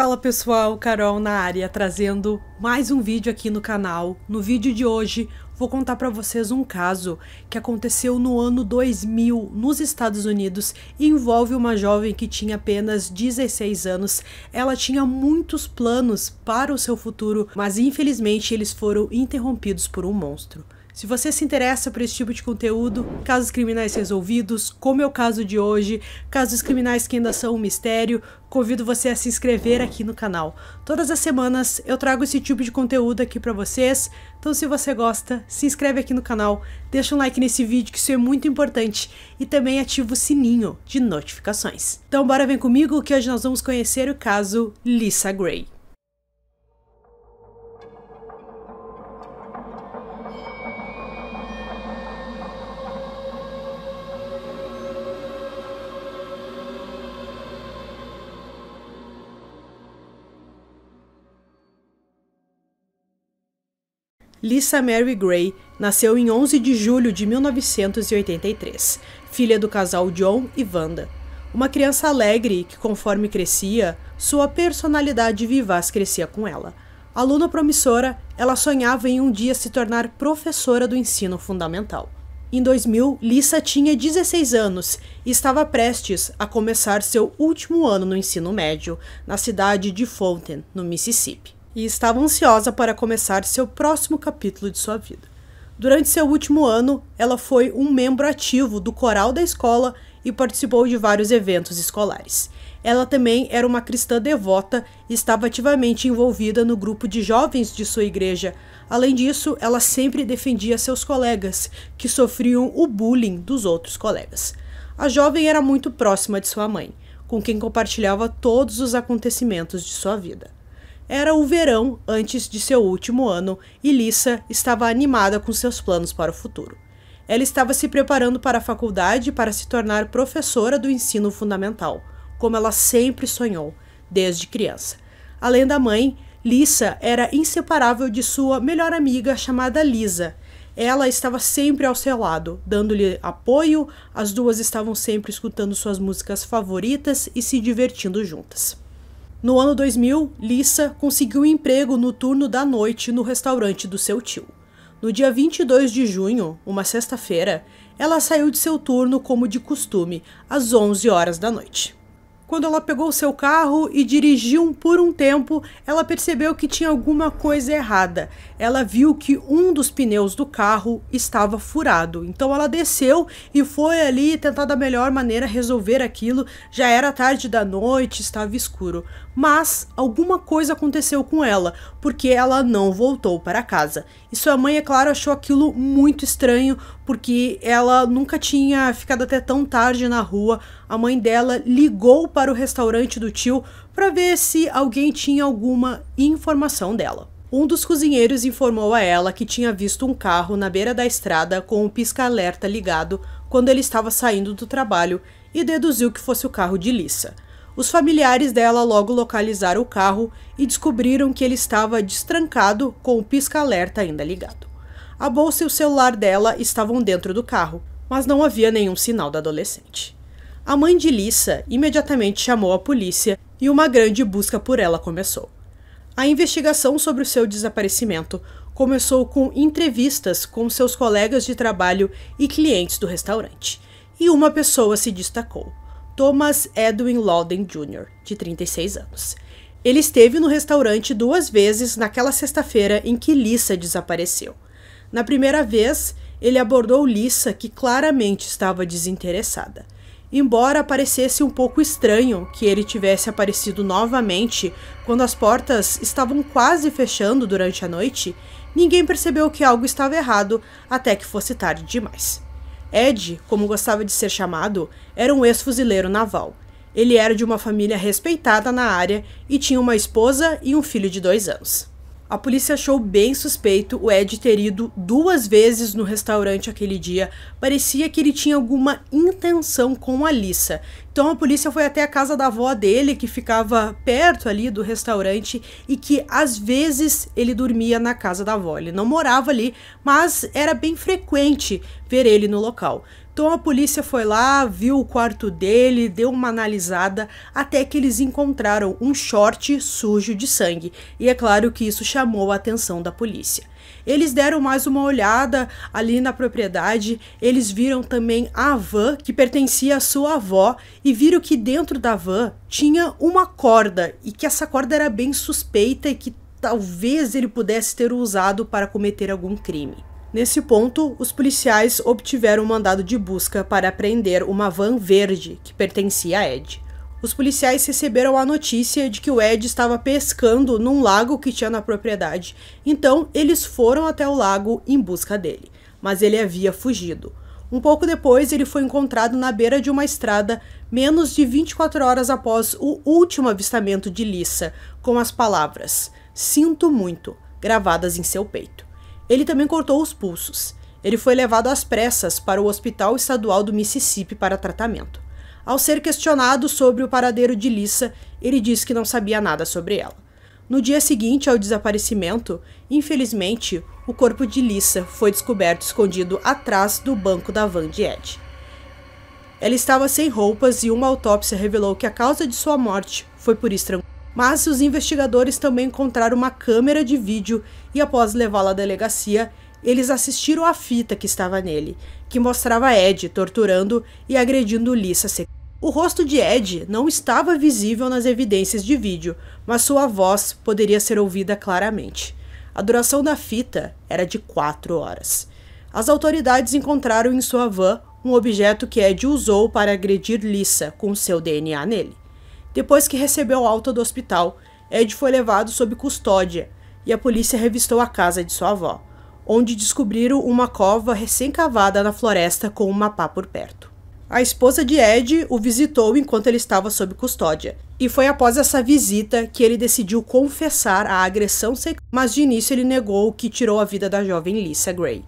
Fala pessoal, Carol na área, trazendo mais um vídeo aqui no canal. No vídeo de hoje, vou contar para vocês um caso que aconteceu no ano 2000 nos Estados Unidos e envolve uma jovem que tinha apenas 16 anos. Ela tinha muitos planos para o seu futuro, mas infelizmente eles foram interrompidos por um monstro. Se você se interessa por esse tipo de conteúdo, casos criminais resolvidos, como é o caso de hoje, casos criminais que ainda são um mistério, convido você a se inscrever aqui no canal. Todas as semanas eu trago esse tipo de conteúdo aqui para vocês, então se você gosta, se inscreve aqui no canal, deixa um like nesse vídeo que isso é muito importante e também ativa o sininho de notificações. Então bora vem comigo que hoje nós vamos conhecer o caso Lisa Gray. Lisa Mary Gray nasceu em 11 de julho de 1983, filha do casal John e Wanda. Uma criança alegre que, conforme crescia, sua personalidade vivaz crescia com ela. Aluna promissora, ela sonhava em um dia se tornar professora do ensino fundamental. Em 2000, Lisa tinha 16 anos e estava prestes a começar seu último ano no ensino médio, na cidade de Fountain, no Mississippi e estava ansiosa para começar seu próximo capítulo de sua vida. Durante seu último ano, ela foi um membro ativo do coral da escola e participou de vários eventos escolares. Ela também era uma cristã devota e estava ativamente envolvida no grupo de jovens de sua igreja. Além disso, ela sempre defendia seus colegas, que sofriam o bullying dos outros colegas. A jovem era muito próxima de sua mãe, com quem compartilhava todos os acontecimentos de sua vida. Era o verão antes de seu último ano e Lisa estava animada com seus planos para o futuro. Ela estava se preparando para a faculdade para se tornar professora do ensino fundamental, como ela sempre sonhou, desde criança. Além da mãe, Lisa era inseparável de sua melhor amiga chamada Lisa. Ela estava sempre ao seu lado, dando-lhe apoio, as duas estavam sempre escutando suas músicas favoritas e se divertindo juntas. No ano 2000, Lisa conseguiu um emprego no turno da noite no restaurante do seu tio. No dia 22 de junho, uma sexta-feira, ela saiu de seu turno como de costume, às 11 horas da noite quando ela pegou o seu carro e dirigiu por um tempo, ela percebeu que tinha alguma coisa errada. Ela viu que um dos pneus do carro estava furado. Então ela desceu e foi ali tentar da melhor maneira resolver aquilo. Já era tarde da noite, estava escuro. Mas alguma coisa aconteceu com ela, porque ela não voltou para casa. E sua mãe, é claro, achou aquilo muito estranho, porque ela nunca tinha ficado até tão tarde na rua. A mãe dela ligou para o restaurante do tio para ver se alguém tinha alguma informação dela. Um dos cozinheiros informou a ela que tinha visto um carro na beira da estrada com o um pisca-alerta ligado quando ele estava saindo do trabalho e deduziu que fosse o carro de Lissa. Os familiares dela logo localizaram o carro e descobriram que ele estava destrancado com o pisca-alerta ainda ligado. A bolsa e o celular dela estavam dentro do carro, mas não havia nenhum sinal da adolescente. A mãe de Lissa imediatamente chamou a polícia e uma grande busca por ela começou. A investigação sobre o seu desaparecimento começou com entrevistas com seus colegas de trabalho e clientes do restaurante. E uma pessoa se destacou: Thomas Edwin Lawden Jr., de 36 anos. Ele esteve no restaurante duas vezes naquela sexta-feira em que Lissa desapareceu. Na primeira vez, ele abordou Lissa, que claramente estava desinteressada. Embora parecesse um pouco estranho que ele tivesse aparecido novamente quando as portas estavam quase fechando durante a noite, ninguém percebeu que algo estava errado até que fosse tarde demais. Ed, como gostava de ser chamado, era um ex-fuzileiro naval. Ele era de uma família respeitada na área e tinha uma esposa e um filho de dois anos. A polícia achou bem suspeito o Ed ter ido duas vezes no restaurante aquele dia. Parecia que ele tinha alguma intenção com a Então a polícia foi até a casa da avó dele, que ficava perto ali do restaurante, e que às vezes ele dormia na casa da avó. Ele não morava ali, mas era bem frequente ver ele no local. Então a polícia foi lá, viu o quarto dele, deu uma analisada, até que eles encontraram um short sujo de sangue. E é claro que isso chamou a atenção da polícia. Eles deram mais uma olhada ali na propriedade, eles viram também a van que pertencia à sua avó e viram que dentro da van tinha uma corda e que essa corda era bem suspeita e que talvez ele pudesse ter usado para cometer algum crime. Nesse ponto, os policiais obtiveram um mandado de busca para apreender uma van verde que pertencia a Ed. Os policiais receberam a notícia de que o Ed estava pescando num lago que tinha na propriedade, então eles foram até o lago em busca dele, mas ele havia fugido. Um pouco depois, ele foi encontrado na beira de uma estrada, menos de 24 horas após o último avistamento de Lissa, com as palavras: Sinto muito, gravadas em seu peito. Ele também cortou os pulsos. Ele foi levado às pressas para o Hospital Estadual do Mississippi para tratamento. Ao ser questionado sobre o paradeiro de Lissa, ele disse que não sabia nada sobre ela. No dia seguinte ao desaparecimento, infelizmente, o corpo de Lissa foi descoberto escondido atrás do banco da van de Ed. Ela estava sem roupas e uma autópsia revelou que a causa de sua morte foi por estrangulamento. Mas os investigadores também encontraram uma câmera de vídeo e, após levá-la à delegacia, eles assistiram à fita que estava nele, que mostrava Ed torturando e agredindo Lisa O rosto de Ed não estava visível nas evidências de vídeo, mas sua voz poderia ser ouvida claramente. A duração da fita era de quatro horas. As autoridades encontraram em sua van um objeto que Ed usou para agredir Lisa com seu DNA nele. Depois que recebeu alta do hospital, Ed foi levado sob custódia e a polícia revistou a casa de sua avó, onde descobriram uma cova recém-cavada na floresta com uma pá por perto. A esposa de Ed o visitou enquanto ele estava sob custódia, e foi após essa visita que ele decidiu confessar a agressão sexual, mas de início ele negou o que tirou a vida da jovem Lisa Gray.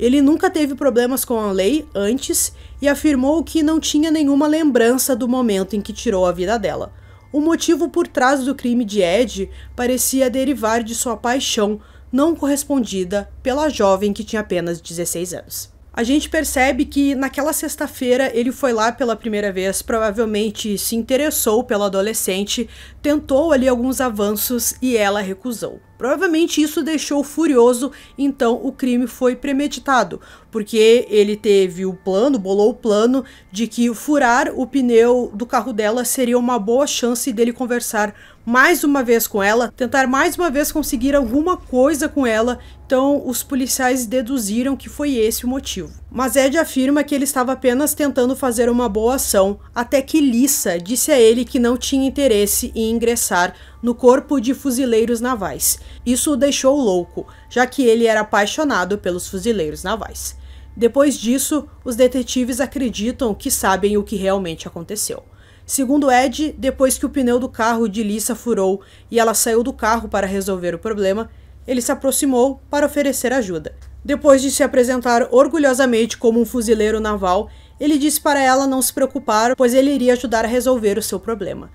Ele nunca teve problemas com a lei antes e afirmou que não tinha nenhuma lembrança do momento em que tirou a vida dela. O motivo por trás do crime de Ed parecia derivar de sua paixão não correspondida pela jovem que tinha apenas 16 anos. A gente percebe que naquela sexta-feira ele foi lá pela primeira vez, provavelmente se interessou pela adolescente, tentou ali alguns avanços e ela recusou. Provavelmente isso deixou furioso, então o crime foi premeditado, porque ele teve o plano, bolou o plano de que furar o pneu do carro dela seria uma boa chance dele conversar mais uma vez com ela, tentar mais uma vez conseguir alguma coisa com ela. Então os policiais deduziram que foi esse o motivo. Mas Ed afirma que ele estava apenas tentando fazer uma boa ação, até que Lissa disse a ele que não tinha interesse em ingressar no corpo de fuzileiros navais. Isso o deixou louco, já que ele era apaixonado pelos fuzileiros navais. Depois disso, os detetives acreditam que sabem o que realmente aconteceu. Segundo Ed, depois que o pneu do carro de Lissa furou e ela saiu do carro para resolver o problema, ele se aproximou para oferecer ajuda. Depois de se apresentar orgulhosamente como um fuzileiro naval, ele disse para ela não se preocupar, pois ele iria ajudar a resolver o seu problema.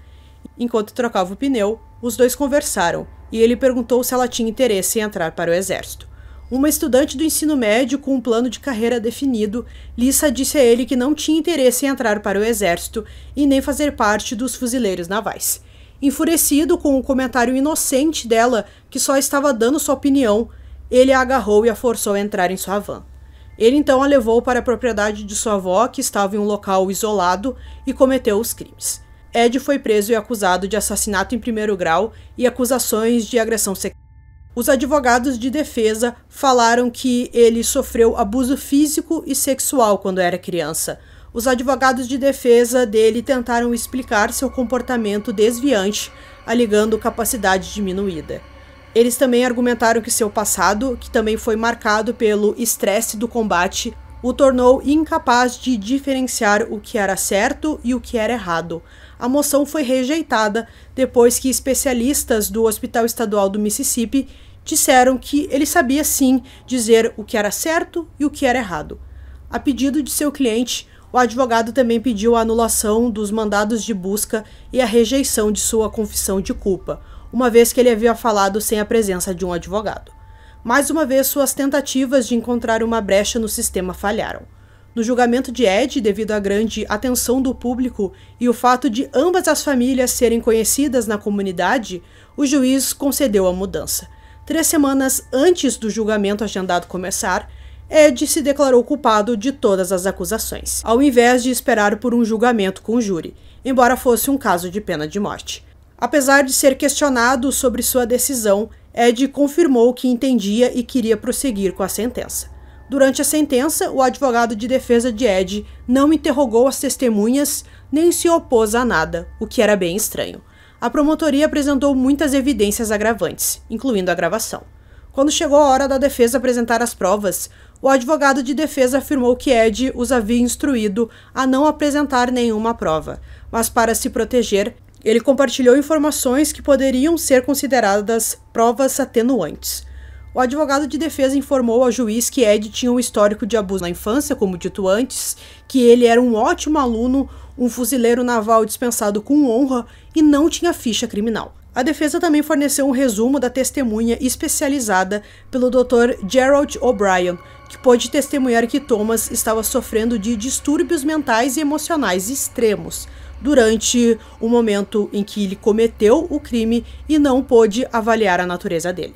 Enquanto trocava o pneu, os dois conversaram e ele perguntou se ela tinha interesse em entrar para o exército. Uma estudante do ensino médio com um plano de carreira definido, Lissa disse a ele que não tinha interesse em entrar para o exército e nem fazer parte dos fuzileiros navais. Enfurecido com o um comentário inocente dela, que só estava dando sua opinião, ele a agarrou e a forçou a entrar em sua van. Ele então a levou para a propriedade de sua avó, que estava em um local isolado, e cometeu os crimes. Ed foi preso e acusado de assassinato em primeiro grau e acusações de agressão sexual. Os advogados de defesa falaram que ele sofreu abuso físico e sexual quando era criança, os advogados de defesa dele tentaram explicar seu comportamento desviante, alegando capacidade diminuída. Eles também argumentaram que seu passado, que também foi marcado pelo estresse do combate, o tornou incapaz de diferenciar o que era certo e o que era errado. A moção foi rejeitada depois que especialistas do Hospital Estadual do Mississippi disseram que ele sabia sim dizer o que era certo e o que era errado. A pedido de seu cliente, o advogado também pediu a anulação dos mandados de busca e a rejeição de sua confissão de culpa, uma vez que ele havia falado sem a presença de um advogado. Mais uma vez, suas tentativas de encontrar uma brecha no sistema falharam. No julgamento de Ed, devido à grande atenção do público e o fato de ambas as famílias serem conhecidas na comunidade, o juiz concedeu a mudança. Três semanas antes do julgamento agendado começar, Ed se declarou culpado de todas as acusações, ao invés de esperar por um julgamento com o júri, embora fosse um caso de pena de morte. Apesar de ser questionado sobre sua decisão, Ed confirmou que entendia e queria prosseguir com a sentença. Durante a sentença, o advogado de defesa de Ed não interrogou as testemunhas nem se opôs a nada, o que era bem estranho. A promotoria apresentou muitas evidências agravantes, incluindo a gravação. Quando chegou a hora da defesa apresentar as provas, o advogado de defesa afirmou que Ed os havia instruído a não apresentar nenhuma prova, mas para se proteger, ele compartilhou informações que poderiam ser consideradas provas atenuantes. O advogado de defesa informou ao juiz que Ed tinha um histórico de abuso na infância, como dito antes, que ele era um ótimo aluno, um fuzileiro naval dispensado com honra e não tinha ficha criminal. A defesa também forneceu um resumo da testemunha especializada pelo Dr. Gerald O'Brien, que pôde testemunhar que Thomas estava sofrendo de distúrbios mentais e emocionais extremos durante o momento em que ele cometeu o crime e não pôde avaliar a natureza dele.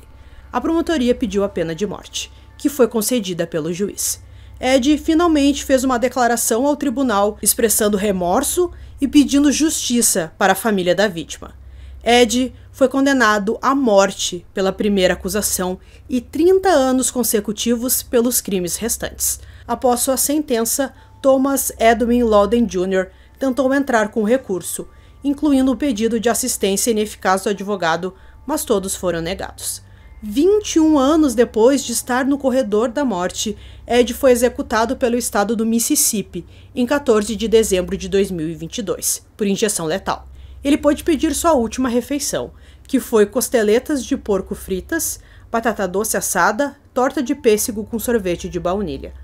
A promotoria pediu a pena de morte, que foi concedida pelo juiz. Ed finalmente fez uma declaração ao tribunal expressando remorso e pedindo justiça para a família da vítima. Ed foi condenado à morte pela primeira acusação e 30 anos consecutivos pelos crimes restantes. Após sua sentença, Thomas Edwin Lawden Jr. tentou entrar com recurso, incluindo o pedido de assistência ineficaz do advogado, mas todos foram negados. 21 anos depois de estar no corredor da morte, Ed foi executado pelo estado do Mississippi em 14 de dezembro de 2022, por injeção letal. Ele pôde pedir sua última refeição, que foi costeletas de porco fritas, batata doce assada, torta de pêssego com sorvete de baunilha.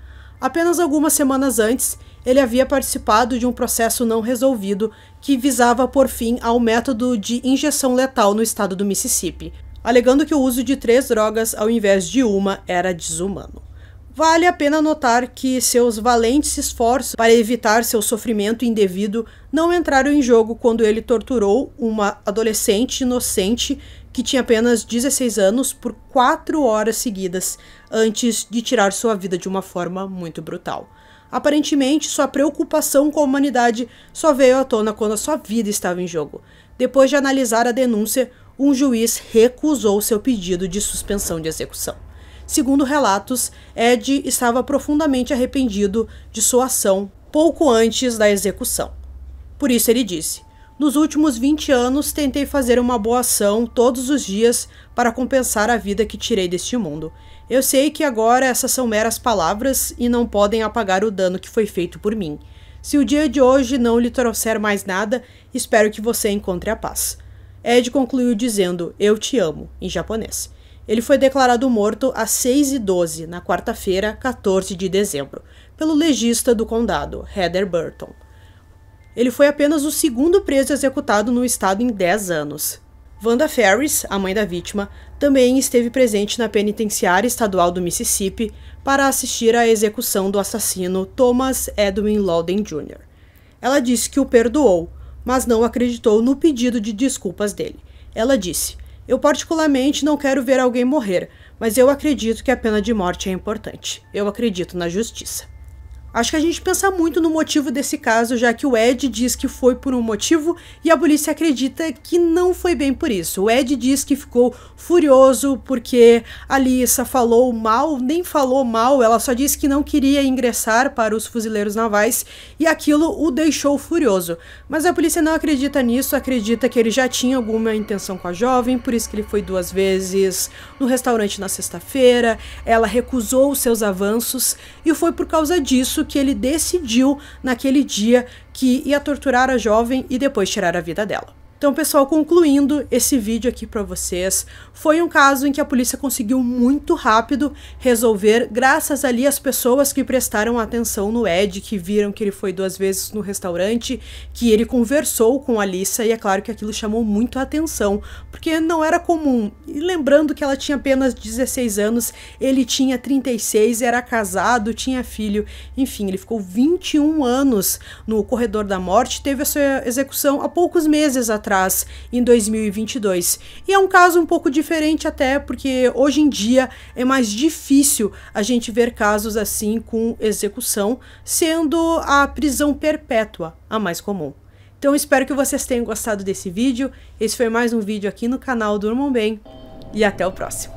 Apenas algumas semanas antes, ele havia participado de um processo não resolvido que visava por fim ao método de injeção letal no estado do Mississippi, alegando que o uso de três drogas ao invés de uma era desumano. Vale a pena notar que seus valentes esforços para evitar seu sofrimento indevido não entraram em jogo quando ele torturou uma adolescente inocente que tinha apenas 16 anos por quatro horas seguidas antes de tirar sua vida de uma forma muito brutal. Aparentemente, sua preocupação com a humanidade só veio à tona quando a sua vida estava em jogo. Depois de analisar a denúncia, um juiz recusou seu pedido de suspensão de execução. Segundo relatos, Ed estava profundamente arrependido de sua ação pouco antes da execução. Por isso ele disse: Nos últimos 20 anos tentei fazer uma boa ação todos os dias para compensar a vida que tirei deste mundo. Eu sei que agora essas são meras palavras e não podem apagar o dano que foi feito por mim. Se o dia de hoje não lhe trouxer mais nada, espero que você encontre a paz. Ed concluiu dizendo: Eu te amo, em japonês. Ele foi declarado morto às 6h12, na quarta-feira, 14 de dezembro, pelo legista do condado, Heather Burton. Ele foi apenas o segundo preso executado no estado em 10 anos. Wanda Ferris, a mãe da vítima, também esteve presente na penitenciária estadual do Mississippi para assistir à execução do assassino Thomas Edwin Lawden Jr. Ela disse que o perdoou, mas não acreditou no pedido de desculpas dele. Ela disse: eu, particularmente, não quero ver alguém morrer, mas eu acredito que a pena de morte é importante. Eu acredito na justiça. Acho que a gente pensa muito no motivo desse caso, já que o Ed diz que foi por um motivo e a polícia acredita que não foi bem por isso. O Ed diz que ficou furioso porque a Lisa falou mal, nem falou mal, ela só disse que não queria ingressar para os fuzileiros navais e aquilo o deixou furioso. Mas a polícia não acredita nisso, acredita que ele já tinha alguma intenção com a jovem, por isso que ele foi duas vezes no restaurante na sexta-feira, ela recusou os seus avanços e foi por causa disso isso que ele decidiu naquele dia que ia torturar a jovem e depois tirar a vida dela. Então, pessoal, concluindo esse vídeo aqui para vocês, foi um caso em que a polícia conseguiu muito rápido resolver, graças ali às pessoas que prestaram atenção no Ed, que viram que ele foi duas vezes no restaurante, que ele conversou com a Alissa, e é claro que aquilo chamou muito a atenção, porque não era comum. E lembrando que ela tinha apenas 16 anos, ele tinha 36, era casado, tinha filho, enfim, ele ficou 21 anos no corredor da morte, teve a sua execução há poucos meses atrás atrás, em 2022. E é um caso um pouco diferente até porque hoje em dia é mais difícil a gente ver casos assim com execução, sendo a prisão perpétua a mais comum. Então espero que vocês tenham gostado desse vídeo. Esse foi mais um vídeo aqui no canal Durmam Bem e até o próximo.